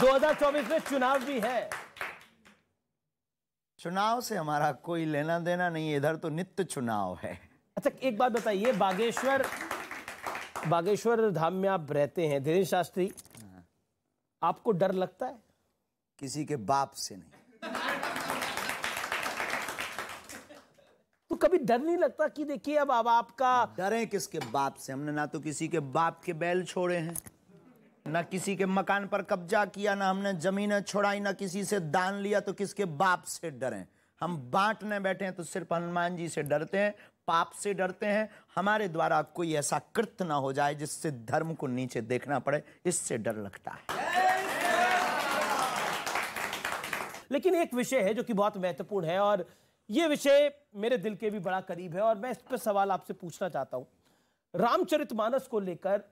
2024 में चुनाव भी है चुनाव से हमारा कोई लेना देना नहीं इधर तो नित्य चुनाव है अच्छा एक बात बताइए बागेश्वर बागेश्वर धाम में आप रहते हैं धीरेन्द्र शास्त्री आपको डर लगता है किसी के बाप से नहीं तो कभी डर नहीं लगता कि देखिए अब अब आपका डरे किसके बाप से हमने ना तो किसी के बाप के बैल छोड़े हैं ना किसी के मकान पर कब्जा किया ना हमने जमीनें छोड़ाई ना किसी से दान लिया तो किसके बाप से डरें हम बांटने बैठे हैं तो सिर्फ हनुमान जी से डरते हैं पाप से डरते हैं हमारे द्वारा कोई ऐसा कृत ना हो जाए जिससे धर्म को नीचे देखना पड़े इससे डर लगता है लेकिन एक विषय है जो कि बहुत महत्वपूर्ण है और ये विषय मेरे दिल के भी बड़ा करीब है और मैं इस पर सवाल आपसे पूछना चाहता हूं रामचरित मानस को लेकर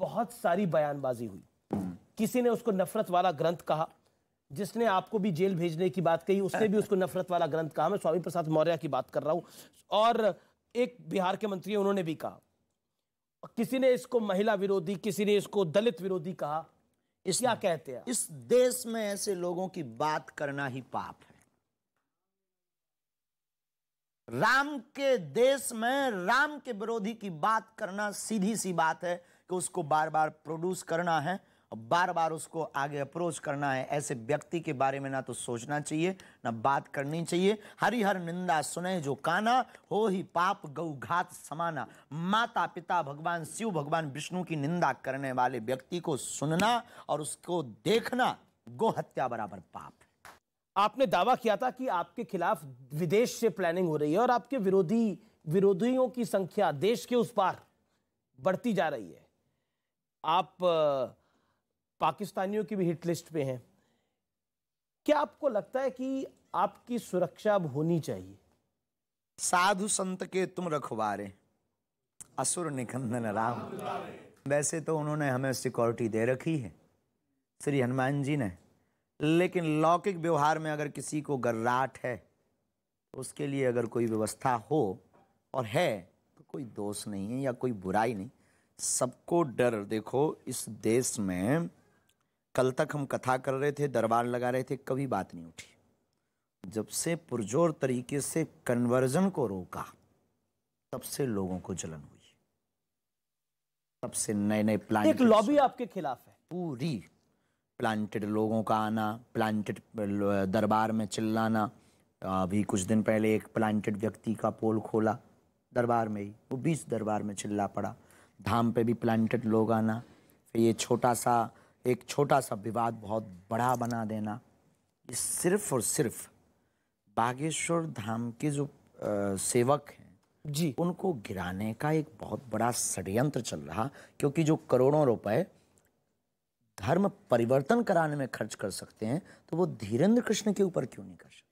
बहुत सारी बयानबाजी हुई किसी ने उसको नफरत वाला ग्रंथ कहा जिसने आपको भी जेल भेजने की बात कही उसने भी उसको नफरत वाला ग्रंथ कहा मैं स्वामी प्रसाद मौर्य की बात कर रहा हूं और एक बिहार के मंत्री उन्होंने भी कहा किसी ने इसको महिला विरोधी किसी ने इसको दलित विरोधी कहा इस क्या कहते हैं इस देश में ऐसे लोगों की बात करना ही पाप है राम के देश में राम के विरोधी की बात करना सीधी सी बात है कि उसको बार बार प्रोड्यूस करना है बार बार उसको आगे अप्रोच करना है ऐसे व्यक्ति के बारे में ना तो सोचना चाहिए ना बात करनी चाहिए हरि हर निंदा सुने जो काना हो ही पाप घात समाना माता पिता भगवान शिव भगवान विष्णु की निंदा करने वाले व्यक्ति को सुनना और उसको देखना गो हत्या बराबर पाप आपने दावा किया था कि आपके खिलाफ विदेश से प्लानिंग हो रही है और आपके विरोधी विरोधियों की संख्या देश के उस पार बढ़ती जा रही है आप पाकिस्तानियों की भी हिट लिस्ट पे हैं क्या आपको लगता है कि आपकी सुरक्षा अब होनी चाहिए साधु संत के तुम रखवारे असुर निकंदन राम वैसे तो उन्होंने हमें सिक्योरिटी दे रखी है श्री हनुमान जी ने लेकिन लौकिक व्यवहार में अगर किसी को गर्राहट है तो उसके लिए अगर कोई व्यवस्था हो और है तो कोई दोष नहीं है या कोई बुराई नहीं सबको डर देखो इस देश में कल तक हम कथा कर रहे थे दरबार लगा रहे थे कभी बात नहीं उठी जब से पुरजोर तरीके से कन्वर्जन को रोका तब से लोगों को जलन हुई तब से नए नए प्लान एक लॉबी आपके खिलाफ है पूरी प्लांटेड लोगों का आना प्लांटेड दरबार में चिल्लाना अभी कुछ दिन पहले एक प्लांटेड व्यक्ति का पोल खोला दरबार में ही वो बीस दरबार में चिल्ला पड़ा धाम पे भी प्लांटेड लोग आना फिर ये छोटा सा एक छोटा सा विवाद बहुत बड़ा बना देना ये सिर्फ और सिर्फ बागेश्वर धाम के जो आ, सेवक हैं जी उनको गिराने का एक बहुत बड़ा षड्यंत्र चल रहा क्योंकि जो करोड़ों रुपए धर्म परिवर्तन कराने में खर्च कर सकते हैं तो वो धीरेन्द्र कृष्ण के ऊपर क्यों नहीं कर सकते